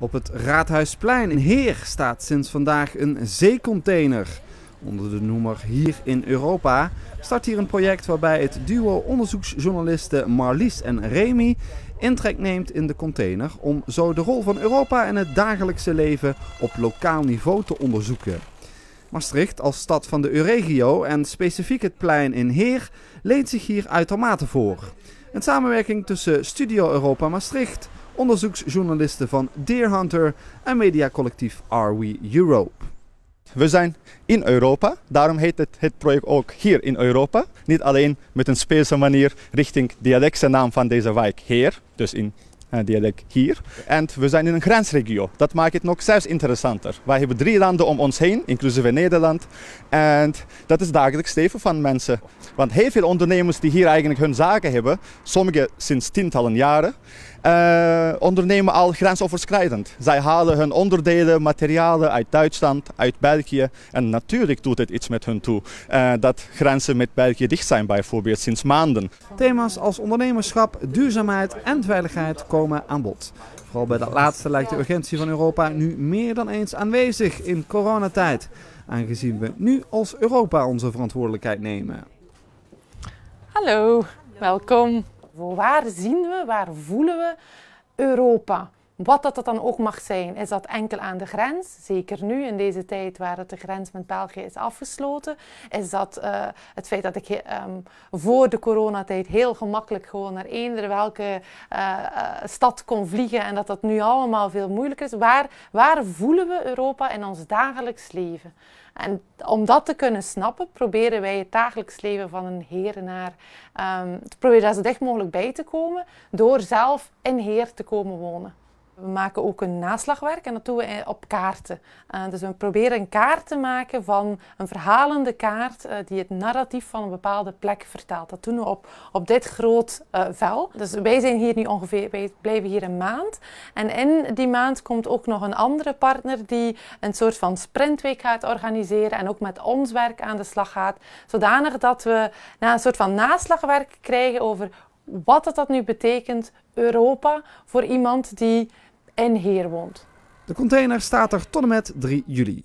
Op het Raadhuisplein in Heer staat sinds vandaag een zeecontainer. Onder de noemer Hier in Europa start hier een project waarbij het duo onderzoeksjournalisten Marlies en Remy intrek neemt in de container om zo de rol van Europa en het dagelijkse leven op lokaal niveau te onderzoeken. Maastricht als stad van de Euregio en specifiek het plein in Heer leent zich hier uitermate voor. Een samenwerking tussen Studio Europa Maastricht, onderzoeksjournalisten van Deerhunter en mediacollectief Are We Europe. We zijn in Europa, daarom heet het, het project ook hier in Europa. Niet alleen met een speelse manier richting dialectse naam van deze wijk hier, dus in eh, dialect hier. En we zijn in een grensregio, dat maakt het nog zelfs interessanter. Wij hebben drie landen om ons heen, inclusief Nederland. En dat is dagelijks leven van mensen. Want heel veel ondernemers die hier eigenlijk hun zaken hebben, sommige sinds tientallen jaren eh, ondernemen al grensoverschrijdend. Zij halen hun onderdelen, materialen uit Duitsland, uit België. En natuurlijk doet het iets met hun toe eh, dat grenzen met België dicht zijn, bijvoorbeeld sinds maanden. Thema's als ondernemerschap, duurzaamheid en veiligheid komen aan bod. Vooral bij dat laatste lijkt de urgentie van Europa nu meer dan eens aanwezig in coronatijd. Aangezien we nu als Europa onze verantwoordelijkheid nemen. Hallo, welkom. Waar zien we, waar voelen we Europa? Wat dat, dan ook mag zijn, is dat enkel aan de grens, zeker nu in deze tijd waar het de grens met België is afgesloten, is dat eh, het feit dat ik eh, ehm, voor de coronatijd heel gemakkelijk gewoon naar eender welke eh, stad kon vliegen en dat dat nu allemaal veel moeilijker is. Waar, waar voelen we Europa in ons dagelijks leven? En om dat te kunnen snappen, proberen wij het dagelijks leven van een herenaar um, ehm, te proberen daar zo dicht mogelijk bij te komen door zelf in Heer te komen wonen. We maken ook een naslagwerk en dat doen we eh, op kaarten. Eh, dus we proberen een kaart te maken van een verhalende kaart eh, die het narratief van een bepaalde plek vertaalt. Dat doen we op, op dit groot vel. Dus wij zijn hier nu ongeveer, wij blijven hier een maand. En in die maand komt ook nog een andere partner die een soort van sprintweek gaat organiseren en ook met ons werk aan de slag gaat. Zodanig dat we een soort van naslagwerk krijgen over wat het dat nu betekent, Europa, voor iemand die en hier woont. De container staat er tot en met 3 juli.